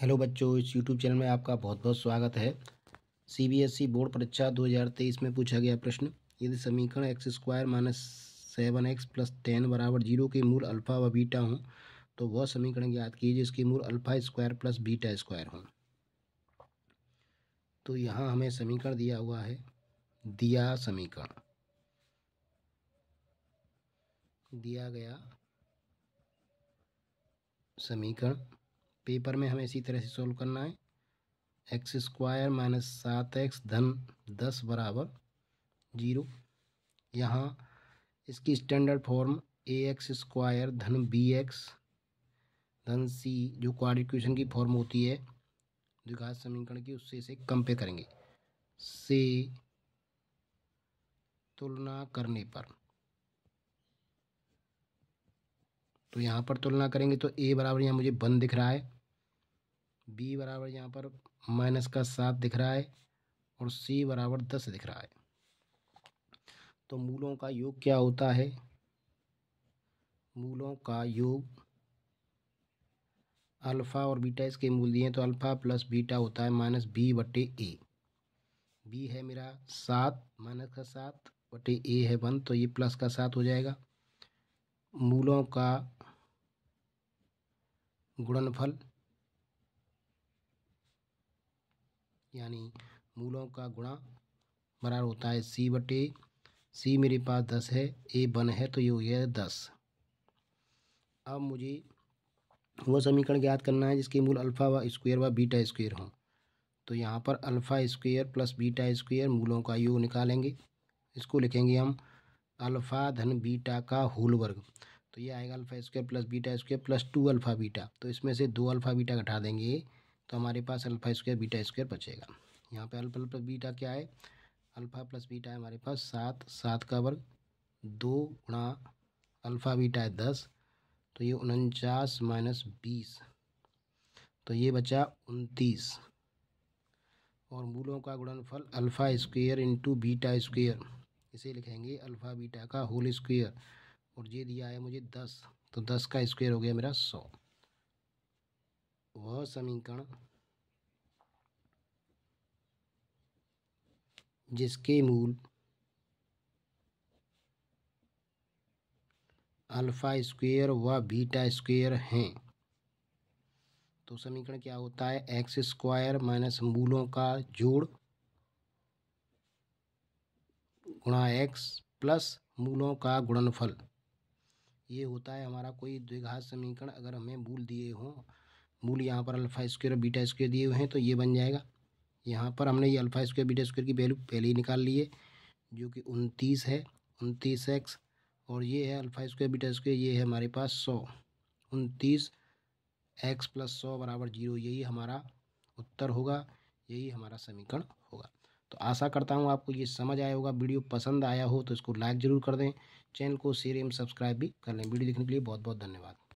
hello बच्चों इस YouTube channel में आपका बहुत बहुत स्वागत है सीबीएसई e बोर्ड परीक्षा 2023 में पूछा गया प्रश्न यदि समीकरण x square minus seven x plus ten बराबर जीरो के मूल अल्फ़ा व बीटा हों तो वह समीकरण याद कीजिए जिसके मूल alpha square plus beta square हों तो यहाँ हमें समीकरण दिया हुआ है दिया समीकरण दिया गया समीकरण पेपर में हमें इसी तरह से सोल्व करना है एक्स स्क्वायर माइनस सात एक्स धन दस बराबर जीरो यहाँ इसकी standard form a x square धन बी एक्स धन सी जो क्वार इक्वेशन की फॉर्म होती है द्विघात समीकरण की उससे इसे कंपेयर करेंगे से तुलना करने पर तो यहाँ पर तुलना करेंगे तो ए बराबर यहाँ मुझे बंद दिख रहा है बी बराबर यहाँ पर माइनस का सात दिख रहा है और सी बराबर दस दिख रहा है तो मूलों का योग क्या होता है मूलों का योग अल्फ़ा और बीटा इसके मूल दिए तो अल्फ़ा प्लस बीटा होता है माइनस बी बटे ए बी है मेरा सात माइनस का सात बटे ए है वन तो ये प्लस का सात हो जाएगा मूलों का गुणनफल यानी मूलों का गुणा बराबर होता है सी बटे सी मेरे पास दस है ए वन है तो ये हो गया दस अब मुझे वह समीकरण ज्ञात करना है जिसके मूल अल्फ़ा व स्क्वेयर व बीटा स्क्वेयर हों तो यहाँ पर alpha square plus beta square मूलों का योग निकालेंगे इसको लिखेंगे हम अल्फ़ा धन बीटा का होल वर्ग तो ये आएगा alpha square plus beta square plus two alpha beta तो इसमें से दो अल्फ़ा बीटा घटा देंगे तो हमारे पास अल्फ़ा स्क्वायर बीटा स्क्वायर बचेगा यहाँ पे अल्फा प्लस बीटा क्या है अल्फ़ा प्लस बीटा है हमारे पास सात सात का वर्ग दो गुणा अल्फ़ा बीटा है दस तो ये उनचास माइनस बीस तो ये बचा उनतीस और मूलों का गुणनफल alpha square into beta square इसे लिखेंगे अल्फ़ा बीटा का होल स्क्वेयर और ये दिया है मुझे दस तो दस का स्क्वेयर हो गया मेरा सौ समीकरण जिसके मूल अल्फ़ा स्क्वेयर व बीटा स्क्वेयर हैं तो समीकरण क्या होता है एक्स स्क्वायर माइनस मूलों का जोड़ गुणा एक्स प्लस मूलों का गुणनफल ये होता है हमारा कोई द्विघात समीकरण अगर हमें मूल दिए हों मूल यहाँ पर अल्फ़ा स्क्वेयर और बीटा स्क्वेयर दिए हुए हैं तो ये बन जाएगा यहाँ पर हमने ये अल्फ़ा स्क्वेयर बीटा स्क्वेयर की वैल्यू पहले ही निकाल ली है जो कि उनतीस है उनतीस एक्स और ये है अल्फ़ा स्क्वेयर बीटा स्क्वेयर ये है हमारे पास सौ उनतीस एक्स प्लस सौ बराबर जीरो यही हमारा उत्तर होगा यही हमारा समीकरण होगा तो आशा करता हूँ आपको ये समझ आया होगा वीडियो पसंद आया हो तो इसको लाइक ज़रूर कर दें चैनल को शेयर एवं सब्सक्राइब भी कर लें वीडियो देखने के लिए बहुत बहुत धन्यवाद